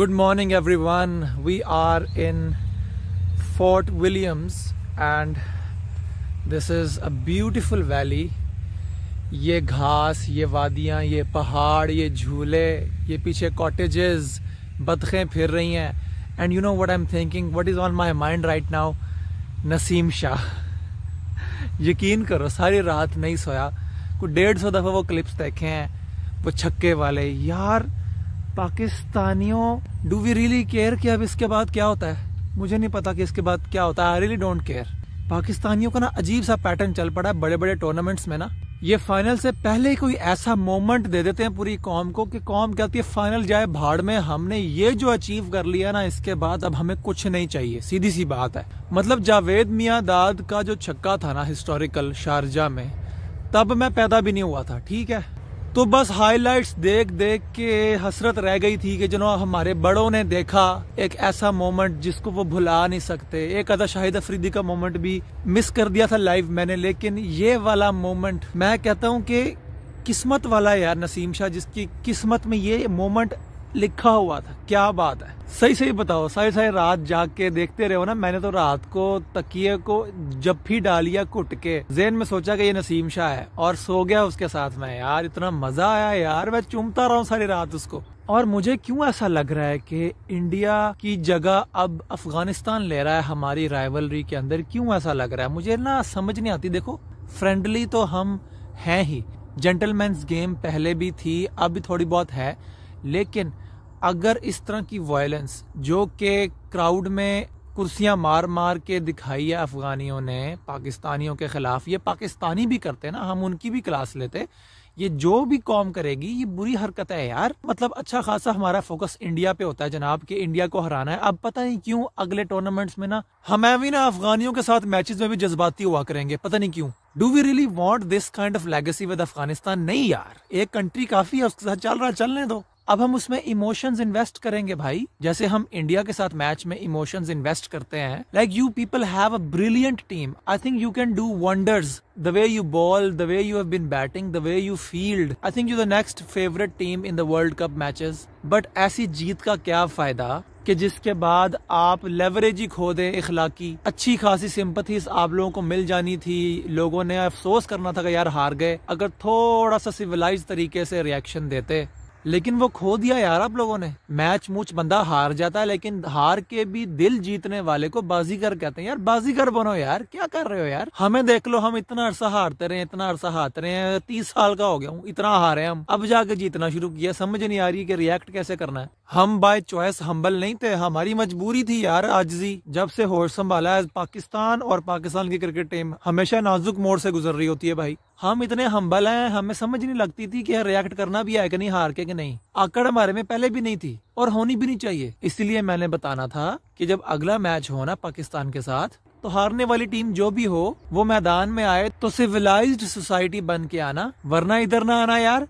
Good morning, everyone. We are in Fort Williams, and this is a beautiful valley. ये घास ये वादियाँ ये पहाड़ ये झूले ये पीछे कॉटेजेस बतखें फिर रही हैं and you know what I am thinking what is on my mind right now Naseem Shah यकीन करो सारी रात नहीं सोया को डेढ़ सौ दफ़ा वो क्लिप्स देखे हैं वो छक्के वाले यार पाकिस्तानियों डू वी रियली केयर कि अब इसके बाद क्या होता है मुझे नहीं पता कि इसके बाद क्या होता है आई रियली डोंट केयर पाकिस्तानियों का ना अजीब सा पैटर्न चल पड़ा है बड़े बड़े टूर्नामेंट्स में ना ये फाइनल से पहले ही कोई ऐसा मोमेंट दे देते हैं पूरी कौम को कि कौम कहती है फाइनल जाए भाड़ में हमने ये जो अचीव कर लिया ना इसके बाद अब हमें कुछ नहीं चाहिए सीधी सी बात है मतलब जावेद मियाँ दाद का जो छक्का था ना हिस्टोरिकल शारजा में तब मैं पैदा भी नहीं हुआ था ठीक है तो बस हाइलाइट्स देख देख के हसरत रह गई थी कि जिन्हों हमारे बड़ों ने देखा एक ऐसा मोमेंट जिसको वो भुला नहीं सकते एक अदा शाहिद अफरीदी का मोमेंट भी मिस कर दिया था लाइव मैंने लेकिन ये वाला मोमेंट मैं कहता हूँ कि किस्मत वाला यार नसीम शाह जिसकी किस्मत में ये मोमेंट लिखा हुआ था क्या बात है सही सही बताओ सही सही रात जाग के देखते रहे हो ना मैंने तो रात को तकिए को जब भी डालिया कुट के जेन में सोचा कि ये नसीम शाह है और सो गया उसके साथ में यार इतना मजा आया यार मैं चूमता रहा हूँ सारी रात उसको और मुझे क्यों ऐसा लग रहा है कि इंडिया की जगह अब अफगानिस्तान ले रहा है हमारी राइवलरी के अंदर क्यों ऐसा लग रहा है मुझे ना समझ नहीं आती देखो फ्रेंडली तो हम हैं ही जेंटलमैन गेम पहले भी थी अब भी थोड़ी बहुत है लेकिन अगर इस तरह की वायलेंस जो कि क्राउड में कुर्सियां मार मार के दिखाई है अफगानियों ने पाकिस्तानियों के खिलाफ ये पाकिस्तानी भी करते ना हम उनकी भी क्लास लेते ये जो भी कॉम करेगी ये बुरी हरकत है यार मतलब अच्छा खासा हमारा फोकस इंडिया पे होता है जनाब कि इंडिया को हराना है अब पता नहीं क्यों अगले टूर्नामेंट्स में ना हम भी ना अफगानियों के साथ मैचेस में भी जज्बाती हुआ करेंगे पता नहीं क्यों do we really want this kind of legacy with Afghanistan नहीं यार एक कंट्री काफी है उसके साथ चल रहा चलने दो अब हम उसमें इमोशंस इन्वेस्ट करेंगे भाई जैसे हम इंडिया के साथ मैच में इमोशंस इन्वेस्ट करते हैं like you people have a brilliant team I think you can do wonders the way you bowl the way you have been batting the way you field I think you the next favourite team in the world cup matches but ऐसी जीत का क्या फायदा कि जिसके बाद आप leverage ही खो दें इखलाकी अच्छी खासी सिंपथीज आप लोगों को मिल जानी थी लोगों ने अफसोस करना था कि यार हार गए अगर थोड़ा सा सिविलाइज तरीके से रिएक्शन देते लेकिन वो खो दिया यार आप लोगों ने मैच मूच बंदा हार जाता है लेकिन हार के भी दिल जीतने वाले को बाजीगर कहते हैं यार बाजीगर बनो यार क्या कर रहे हो यार हमें देख लो हम इतना अरसा हारते रहे इतना अरसा हारते रहे तीस साल का हो गया हूँ इतना हारे हम अब जाके जीतना शुरू किया समझ नहीं आ रही की रिएक्ट कैसे करना है हम बाय चॉइस हम्बल नहीं थे हमारी मजबूरी थी यार आजजी जब से होश संभाला है पाकिस्तान और पाकिस्तान की क्रिकेट टीम हमेशा नाजुक मोड़ से गुजर रही होती है भाई हम इतने हम्बल हैं हमें समझ नहीं लगती थी कि रिएक्ट करना भी है कि नहीं हार के कि नहीं आकड़ हमारे में पहले भी नहीं थी और होनी भी नहीं चाहिए इसलिए मैंने बताना था कि जब अगला मैच हो ना पाकिस्तान के साथ तो हारने वाली टीम जो भी हो वो मैदान में आए तो सिविलाइज्ड सोसाइटी बन के आना वरना इधर ना आना यार